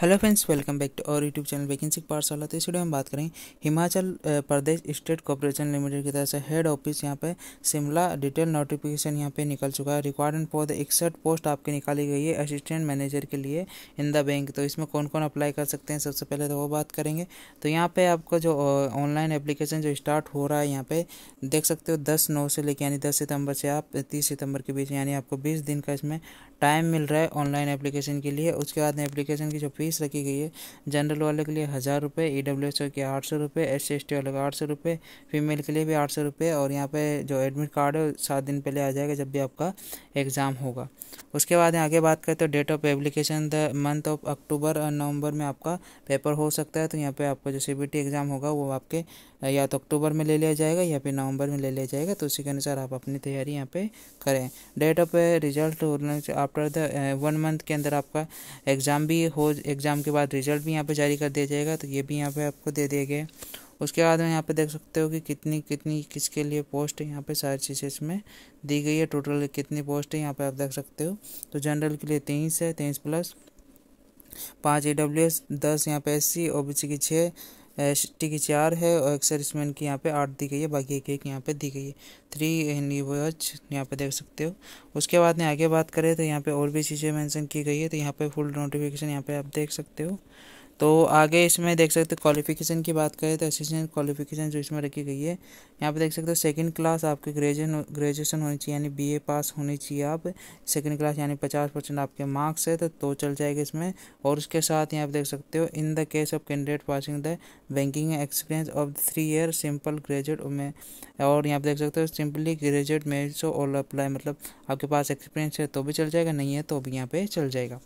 hello friends welcome back to और YouTube channel vacancy Pathshala तो इस वीडियो में बात करें Himachal Pradesh state corporation limited की तरफ से हेड ऑफिस यहाँ पे शिमला डिटेल नोटिफिकेशन यहाँ पे निकल चुका है रिक्वायरमेंट फॉर द इकसठ पोस्ट आपकी निकाली गई है असिस्टेंट मैनेजर के लिए इन द बैंक तो इसमें कौन कौन अप्लाई कर सकते हैं सबसे पहले तो वो बात करेंगे तो यहाँ पर आपका जो ऑनलाइन एप्लीकेशन जो स्टार्ट हो रहा है यहाँ पर देख सकते हो दस नौ से लेकर यानी दस सितम्बर से आप तीस सितम्बर के बीच यानी आपको बीस दिन का इसमें टाइम मिल रहा है ऑनलाइन एप्लीकेशन के लिए उसके बाद एप्लीकेशन की जो फीस फीस रखी गई है जनरल वाले के लिए हज़ार रुपये ई e डब्ल्यू एस के आठ सौ रुपये एस सी एस टी वाले का आठ सौ रुपये फीमेल के लिए भी आठ सौ रुपये और यहाँ पे जो एडमिट कार्ड है सात दिन पहले आ जाएगा जब भी आपका एग्ज़ाम होगा उसके बाद आगे बात करें तो date of application the month of October और नवंबर में आपका पेपर हो सकता है तो यहाँ पर आपका जो सी बी टी एग्ज़ाम होगा वो आपके या तो अक्टूबर में ले लिया जाएगा या फिर नवंबर में ले लिया जाएगा तो उसी के अनुसार आप अपनी तैयारी यहाँ पे करें date of result after the one month के अंदर आपका एग्ज़ाम भी हो एग्ज़ाम के बाद रिजल्ट भी यहाँ पे जारी कर दिया जाएगा तो ये भी यहाँ पे आपको दे दिया गया उसके बाद में यहाँ पे देख सकते हो कि कितनी कितनी किसके लिए पोस्ट है यहाँ पे सारी चीज़ें इसमें दी गई है टोटल कितनी पोस्ट है यहाँ पे आप देख सकते हो तो जनरल के लिए तेईस है तेईस प्लस पाँच ए डब्ल्यू एस दस यहाँ पे S C O B C की छः टी की चार है और इसमें की यहाँ पे आठ दी गई है बाकी एक एक यहाँ पे दी गई है थ्री नीवच यहाँ पे देख सकते हो उसके बाद में आगे बात करें तो यहाँ पे और भी चीज़ें मेंशन की गई है तो यहाँ पे फुल नोटिफिकेशन यहाँ पे आप देख सकते हो तो आगे इसमें देख सकते हो क्वालिफिकेशन की बात करें तो असिस्टेंट क्वालिफिकेशन जो इसमें रखी गई है यहाँ पे देख सकते हो सेकंड क्लास आपके ग्रेजुएशन ग्रेजुएशन होनी चाहिए यानी बीए पास होनी चाहिए आप सेकंड क्लास यानी पचास परसेंट आपके मार्क्स है तो तो चल जाएगा इसमें और उसके साथ यहाँ पे देख सकते हो in the case of candidate passing the banking experience of three year simple graduate में और यहाँ पर देख सकते हो सिंपली ग्रेजुएट में ऑल अप्लाई मतलब आपके पास एक्सपीरियंस है तो भी चल जाएगा नहीं है तो भी यहाँ पर चल जाएगा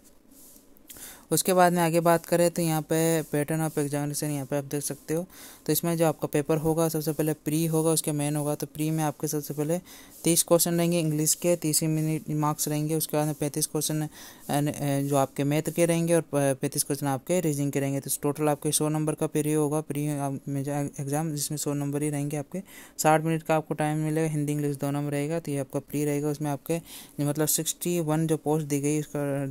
उसके बाद में आगे बात करें तो यहाँ पे पैटर्न ऑफ एग्जामिनेशन यहाँ पे आप देख सकते हो तो इसमें जो आपका पेपर होगा सबसे पहले प्री होगा उसके मेन होगा तो प्री में आपके सबसे पहले तीस क्वेश्चन रहेंगे इंग्लिश के तीस मिनट मार्क्स रहेंगे उसके बाद में पैंतीस क्वेश्चन जो आपके मैथ के रहेंगे और पैंतीस क्वेश्चन आपके रीजनिंग के रहेंगे तो टोटल आपके सौ नंबर का प्री होगा प्री में एग्ज़ाम जिसमें सौ नंबर ही रहेंगे आपके साठ मिनट का आपको टाइम मिलेगा हिंदी इंग्लिश दोनों में रहेगा तो ये आपका प्री रहेगा उसमें आपके मतलब सिक्सटी वन जो पोस्ट दी गई उसका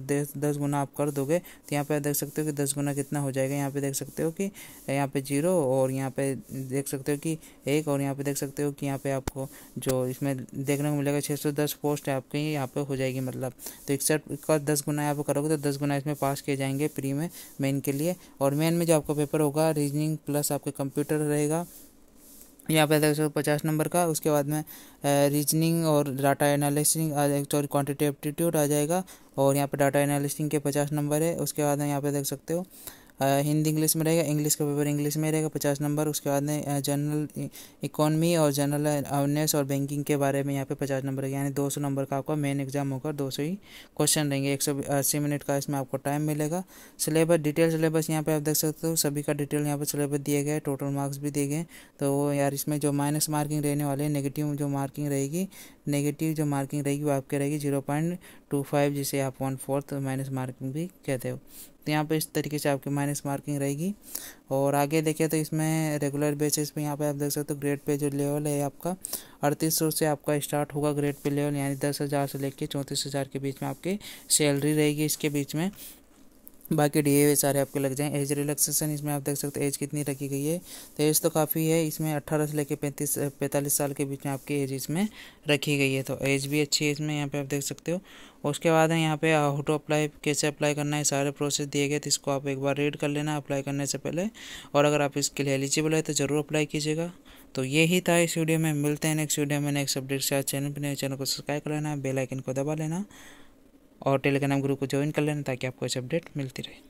दस गुना आप कर दोगे तो यहाँ पे देख सकते हो कि दस गुना कितना हो जाएगा यहाँ पे देख सकते हो कि यहाँ पे जीरो और यहाँ पे देख सकते हो कि एक और यहाँ पे देख सकते हो कि यहाँ पे आपको जो इसमें देखने को मिलेगा छः सौ दस पोस्ट आपके यहाँ पे हो जाएगी मतलब तो इकसठ का दस गुना यहाँ पर करोगे तो दस गुना इसमें पास किए जाएंगे प्री में मेन के लिए और मेन में जो आपका पेपर होगा रीजनिंग प्लस आपका कंप्यूटर रहेगा यहाँ पे देख है एक सौ पचास नंबर का उसके बाद में रीजनिंग और डाटा एनालिसिंग आ जाएगा सॉरी क्वान्टिटी एप्टीट्यूड आ जाएगा और यहाँ पे डाटा एनालिसिंग के पचास नंबर है उसके बाद में यहाँ पे देख सकते हो हिंदी इंग्लिश में रहेगा इंग्लिश का पेपर इंग्लिश में रहेगा पचास नंबर उसके बाद में जनरल इकोनॉमी और जनरल अवेयरनेस और बैंकिंग के बारे में यहाँ पे पचास नंबर रहेगा यानी दो सौ नंबर का आपका मेन एग्जाम होगा दो सौ ही क्वेश्चन रहेंगे एक सौ अस्सी मिनट का इसमें आपको टाइम मिलेगा सिलेबस डिटेल सिलेबस यहाँ पर आप देख सकते हो सभी का डिटेल यहाँ पर सिलेबस दिए गए टोटल मार्क्स भी दिए गए तो यार इसमें जो माइनस मार्किंग रहने वाले नेगेटिव जो मार्किंग रहेगी नेगेटिव जो मार्किंग रहेगी वो आपके रहेगी जीरो पॉइंट टू फाइव जिसे आप वन फोर्थ माइनस मार्किंग भी कहते हो तो यहाँ पे इस तरीके से आपकी माइनस मार्किंग रहेगी और आगे देखें तो इसमें रेगुलर बेसिस पे यहाँ पे आप देख सकते हो तो ग्रेड पे जो लेवल है आपका अड़तीस सौ से आपका स्टार्ट होगा ग्रेड पे लेवल यानी दस हज़ार से लेके चौंतीस हज़ार के बीच में आपकी सैलरी रहेगी इसके बीच में बाकी डी हुए सारे आपके लग जाएँ एज रिलैक्सेशन इसमें आप देख सकते हैं एज कितनी रखी गई है तो एज तो काफ़ी है इसमें अट्ठारह से लेकर पैंतीस पैंतालीस साल के बीच में आपकी एज इसमें रखी गई है तो एज भी अच्छी है इसमें यहाँ पे आप देख सकते हो उसके बाद है यहाँ पे हाउ टू अप्लाई कैसे अप्लाई करना है सारे प्रोसेस दिए गए तो इसको आप एक बार रीड कर लेना अप्लाई करने से पहले और अगर आप इसके लिए एलिजिबल है तो ज़रूर अप्लाई कीजिएगा तो यही था इस वीडियो में मिलते हैं नेक्स्ट वीडियो में नेक्स्ट अपडेट से चैनल पर नए चैनल को सब्सक्राइब कर लेना बेलाइकन को दबा लेना और टेलीग्राम ग्रुप को ज्वाइन कर लेना ताकि आपको ऐसे अपडेट मिलती रहे